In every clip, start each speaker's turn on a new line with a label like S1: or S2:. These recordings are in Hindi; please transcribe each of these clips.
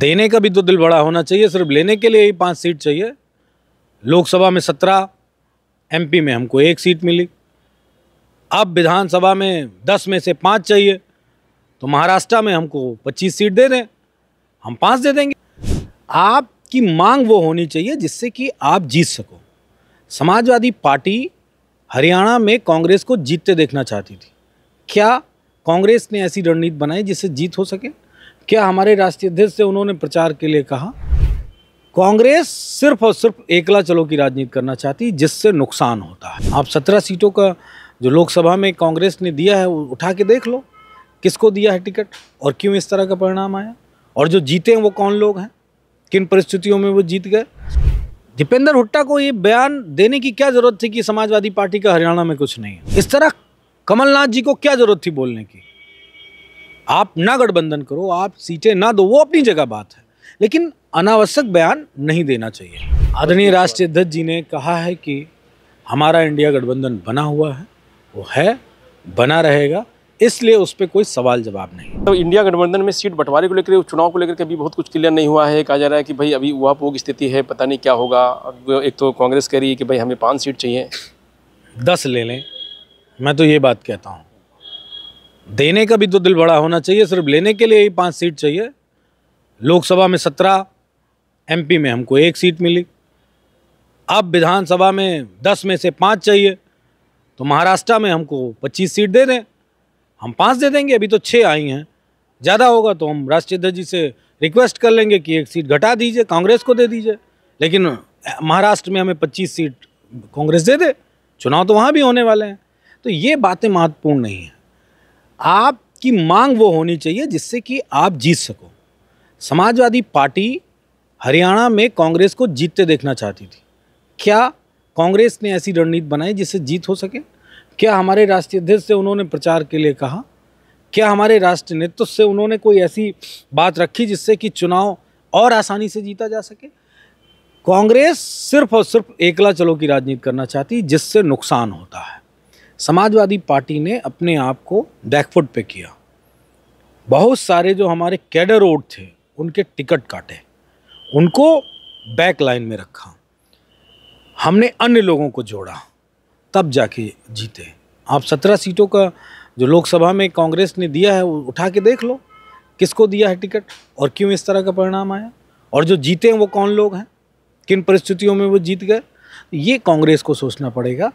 S1: देने का भी तो दिल बड़ा होना चाहिए सिर्फ लेने के लिए ही पाँच सीट चाहिए लोकसभा में सत्रह एमपी में हमको एक सीट मिली अब विधानसभा में दस में से पाँच चाहिए तो महाराष्ट्र में हमको पच्चीस सीट दे दें हम पाँच दे देंगे आपकी मांग वो होनी चाहिए जिससे कि आप जीत सको समाजवादी पार्टी हरियाणा में कांग्रेस को जीतते देखना चाहती थी क्या कांग्रेस ने ऐसी रणनीति बनाई जिससे जीत हो सके क्या हमारे राष्ट्रीय अध्यक्ष से उन्होंने प्रचार के लिए कहा कांग्रेस सिर्फ और सिर्फ एकला चलो की राजनीति करना चाहती जिससे नुकसान होता है आप सत्रह सीटों का जो लोकसभा में कांग्रेस ने दिया है वो उठा के देख लो किसको दिया है टिकट और क्यों इस तरह का परिणाम आया और जो जीते हैं वो कौन लोग हैं किन परिस्थितियों में वो जीत गए दीपेंद्र हुट्टा को ये बयान देने की क्या ज़रूरत थी कि समाजवादी पार्टी का हरियाणा में कुछ नहीं है इस तरह कमलनाथ जी को क्या ज़रूरत थी बोलने की आप ना गठबंधन करो आप सीटें ना दो वो अपनी जगह बात है लेकिन अनावश्यक बयान नहीं देना चाहिए आदरणीय राष्ट्रीय अध्यक्ष जी ने कहा है कि हमारा इंडिया गठबंधन बना हुआ है वो है बना रहेगा इसलिए उस पर कोई सवाल जवाब नहीं तो इंडिया गठबंधन में सीट बंटवारे को लेकर चुनाव को लेकर के अभी बहुत कुछ
S2: क्लियर नहीं हुआ है कहा जा रहा है कि भाई अभी पोग स्थिति है पता नहीं क्या होगा एक तो कांग्रेस कह रही है कि
S1: भाई हमें पाँच सीट चाहिए दस ले लें मैं तो ये बात कहता हूँ देने का भी तो दिल बड़ा होना चाहिए सिर्फ लेने के लिए ही पाँच सीट चाहिए लोकसभा में सत्रह एमपी में हमको एक सीट मिली अब विधानसभा में दस में से पाँच चाहिए तो महाराष्ट्र में हमको पच्चीस सीट दे दें हम पाँच दे देंगे अभी तो छः आई हैं ज़्यादा होगा तो हम राष्ट्रीय अध्यक्ष जी से रिक्वेस्ट कर लेंगे कि एक सीट घटा दीजिए कांग्रेस को दे दीजिए लेकिन महाराष्ट्र में हमें पच्चीस सीट कांग्रेस दे दे चुनाव तो वहाँ भी होने वाले हैं तो ये बातें महत्वपूर्ण नहीं हैं आपकी मांग वो होनी चाहिए जिससे कि आप जीत सको समाजवादी पार्टी हरियाणा में कांग्रेस को जीतते देखना चाहती थी क्या कांग्रेस ने ऐसी रणनीति बनाई जिससे जीत हो सके क्या हमारे राष्ट्रीय अध्यक्ष से उन्होंने प्रचार के लिए कहा क्या हमारे राष्ट्र नेतृत्व से उन्होंने कोई ऐसी बात रखी जिससे कि चुनाव और आसानी से जीता जा सके कांग्रेस सिर्फ और सिर्फ एकला चलो की राजनीति करना चाहती जिससे नुकसान होता है समाजवादी पार्टी ने अपने आप को बैकफुट पे किया बहुत सारे जो हमारे कैडर रोड थे उनके टिकट काटे उनको बैक लाइन में रखा हमने अन्य लोगों को जोड़ा तब जाके जीते आप सत्रह सीटों का जो लोकसभा में कांग्रेस ने दिया है वो उठा के देख लो किसको दिया है टिकट और क्यों इस तरह का परिणाम आया और जो जीते हैं वो कौन लोग हैं किन परिस्थितियों में वो जीत गए ये कांग्रेस को सोचना पड़ेगा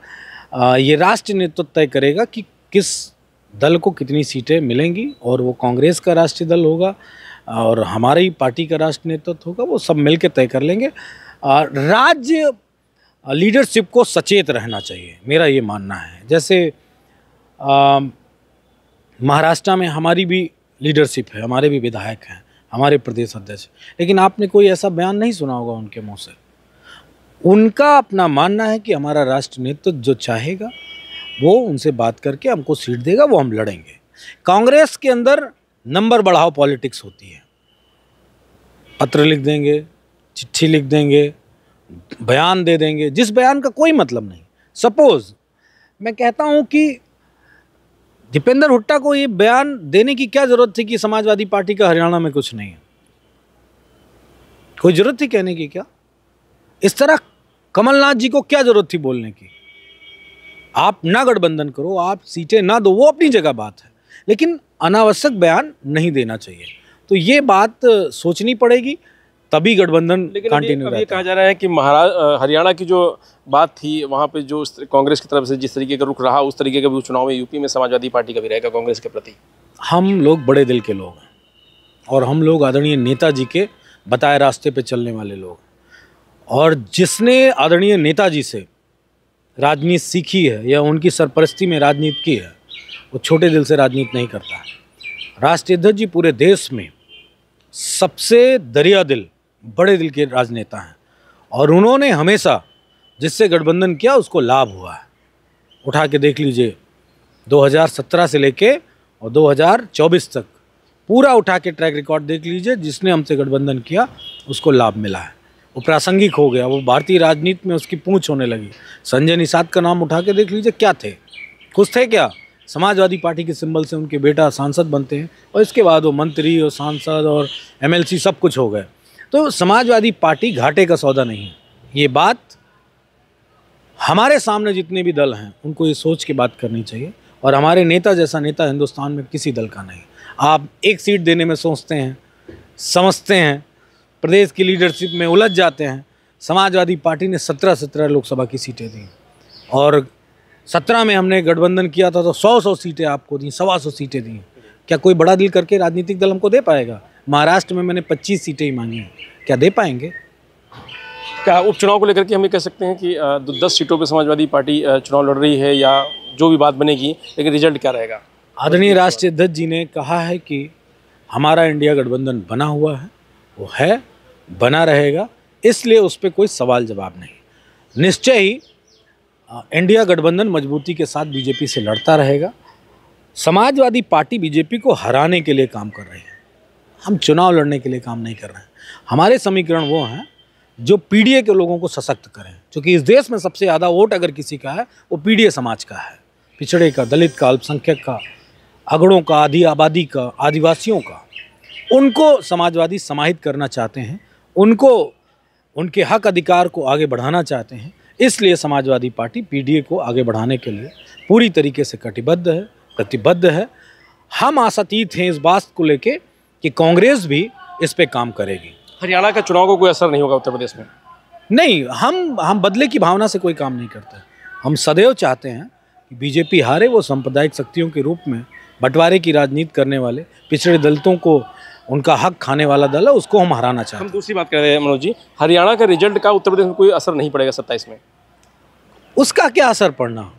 S1: ये राष्ट्रीय नेतृत्व तय करेगा कि किस दल को कितनी सीटें मिलेंगी और वो कांग्रेस का राष्ट्रीय दल होगा और हमारी पार्टी का राष्ट्रीय नेतृत्व होगा वो सब मिलकर तय कर लेंगे राज्य लीडरशिप को सचेत रहना चाहिए मेरा ये मानना है जैसे महाराष्ट्र में हमारी भी लीडरशिप है हमारे भी विधायक हैं हमारे प्रदेश अध्यक्ष लेकिन आपने कोई ऐसा बयान नहीं सुना होगा उनके मुँह से उनका अपना मानना है कि हमारा राष्ट्र नेतृत्व तो जो चाहेगा वो उनसे बात करके हमको सीट देगा वो हम लड़ेंगे कांग्रेस के अंदर नंबर बढ़ाओ पॉलिटिक्स होती है पत्र लिख देंगे चिट्ठी लिख देंगे बयान दे देंगे जिस बयान का कोई मतलब नहीं सपोज मैं कहता हूं कि दीपेंद्र हुट्टा को ये बयान देने की क्या ज़रूरत थी कि समाजवादी पार्टी का हरियाणा में कुछ नहीं है कोई ज़रूरत थी कहने की क्या इस तरह कमलनाथ जी को क्या जरूरत थी बोलने की आप ना गठबंधन करो आप सीटें ना दो वो अपनी जगह बात है लेकिन अनावश्यक बयान नहीं देना चाहिए तो ये बात सोचनी पड़ेगी तभी गठबंधन कंटिन्यू ये,
S2: कहा जा रहा है कि महारा हरियाणा की जो बात थी वहाँ पे जो कांग्रेस की तरफ से जिस तरीके का रुख रहा उस तरीके का भी चुनाव में यूपी में समाजवादी पार्टी का भी रहेगा कांग्रेस के प्रति
S1: हम लोग बड़े दिल के लोग हैं और हम लोग आदरणीय नेता जी के बताए रास्ते पे चलने वाले लोग हैं और जिसने आदरणीय नेताजी से राजनीति सीखी है या उनकी सरपरस्ती में राजनीति की है वो छोटे दिल से राजनीति नहीं करता है राष्ट्रीय अध्यक्ष जी पूरे देश में सबसे दरिया दिल बड़े दिल के राजनेता हैं और उन्होंने हमेशा जिससे गठबंधन किया उसको लाभ हुआ है उठा के देख लीजिए 2017 से लेके और 2024 तक पूरा उठा के ट्रैक रिकॉर्ड देख लीजिए जिसने हमसे गठबंधन किया उसको लाभ मिला है वो प्रासंगिक हो गया वो भारतीय राजनीति में उसकी पूँछ होने लगी संजय निषाद का नाम उठा के देख लीजिए क्या थे खुश थे क्या समाजवादी पार्टी के सिंबल से उनके बेटा सांसद बनते हैं और इसके बाद वो मंत्री और सांसद और एमएलसी सब कुछ हो गए तो समाजवादी पार्टी घाटे का सौदा नहीं है ये बात हमारे सामने जितने भी दल हैं उनको ये सोच के बात करनी चाहिए और हमारे नेता जैसा नेता हिंदुस्तान में किसी दल का नहीं आप एक सीट देने में सोचते हैं समझते हैं प्रदेश की लीडरशिप में उलझ जाते हैं समाजवादी पार्टी ने सत्रह सत्रह लोकसभा की सीटें दी और सत्रह में हमने गठबंधन किया था तो सौ सौ सीटें आपको दी सवा सौ सीटें दी क्या कोई बड़ा दिल करके राजनीतिक दल हमको दे पाएगा महाराष्ट्र में मैंने पच्चीस सीटें ही मांगी हैं क्या दे पाएंगे
S2: क्या उपचुनाव को लेकर के हम ये कह सकते हैं कि दस सीटों पर समाजवादी पार्टी चुनाव लड़ रही है या जो भी बात बनेगी लेकिन रिजल्ट क्या रहेगा
S1: आदरणीय राष्ट्रीय अध्यक्ष जी ने कहा है कि हमारा इंडिया गठबंधन बना हुआ है वो है बना रहेगा इसलिए उस पर कोई सवाल जवाब नहीं निश्चय ही इंडिया गठबंधन मजबूती के साथ बीजेपी से लड़ता रहेगा समाजवादी पार्टी बीजेपी को हराने के लिए काम कर रही है हम चुनाव लड़ने के लिए काम नहीं कर रहे हैं हमारे समीकरण वो हैं जो पीडीए के लोगों को सशक्त करें क्योंकि इस देश में सबसे ज़्यादा वोट अगर किसी का है वो पीडीए समाज का है पिछड़े का दलित का अल्पसंख्यक का अगड़ों का आदि आबादी का आदिवासियों का उनको समाजवादी समाहित करना चाहते हैं उनको उनके हक अधिकार को आगे बढ़ाना चाहते हैं इसलिए समाजवादी पार्टी पीडीए को आगे बढ़ाने के लिए पूरी तरीके से कटिबद्ध है प्रतिबद्ध है हम आशातीत हैं इस बात को लेके कि कांग्रेस भी इस पे काम करेगी हरियाणा के चुनाव को कोई असर नहीं होगा उत्तर प्रदेश में नहीं हम हम बदले की भावना से कोई काम नहीं करते हम सदैव चाहते हैं कि बीजेपी हारे वो सांप्रदायिक शक्तियों के रूप में बंटवारे की राजनीति करने वाले पिछड़े दलितों को उनका हक खाने वाला दल है उसको हम हराना चाहते
S2: हैं हम दूसरी बात कर रहे हैं मनोज जी हरियाणा का रिजल्ट का उत्तर प्रदेश में कोई असर नहीं पड़ेगा सत्ताईस में
S1: उसका क्या असर पड़ना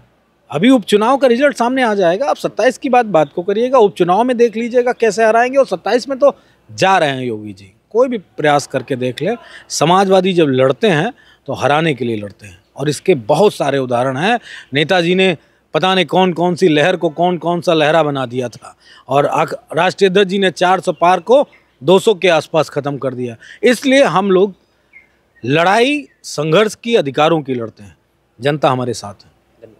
S1: अभी उपचुनाव का रिजल्ट सामने आ जाएगा आप सत्ताईस की बात बात को करिएगा उपचुनाव में देख लीजिएगा कैसे हराएंगे और सत्ताईस में तो जा रहे हैं योगी जी कोई भी प्रयास करके देख लें समाजवादी जब लड़ते हैं तो हराने के लिए लड़ते हैं और इसके बहुत सारे उदाहरण हैं नेताजी ने पता नहीं कौन कौन सी लहर को कौन कौन सा लहरा बना दिया था और राष्ट्रीय अध्यक्ष जी ने सौ पार को 200 के आसपास ख़त्म कर दिया इसलिए हम लोग लड़ाई संघर्ष की अधिकारों की लड़ते हैं जनता हमारे साथ है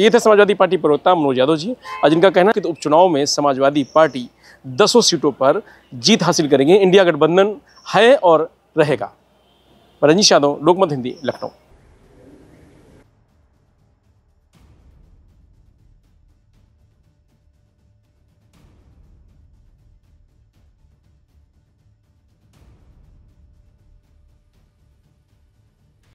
S1: ये थे समाजवादी पार्टी प्रवक्ता मनोज यादव जी और जिनका कहना है कि
S2: उपचुनाव में समाजवादी पार्टी दसों सीटों पर जीत हासिल करेंगे इंडिया गठबंधन है और रहेगा रंजीश यादव लोकमत हिंदी लखनऊ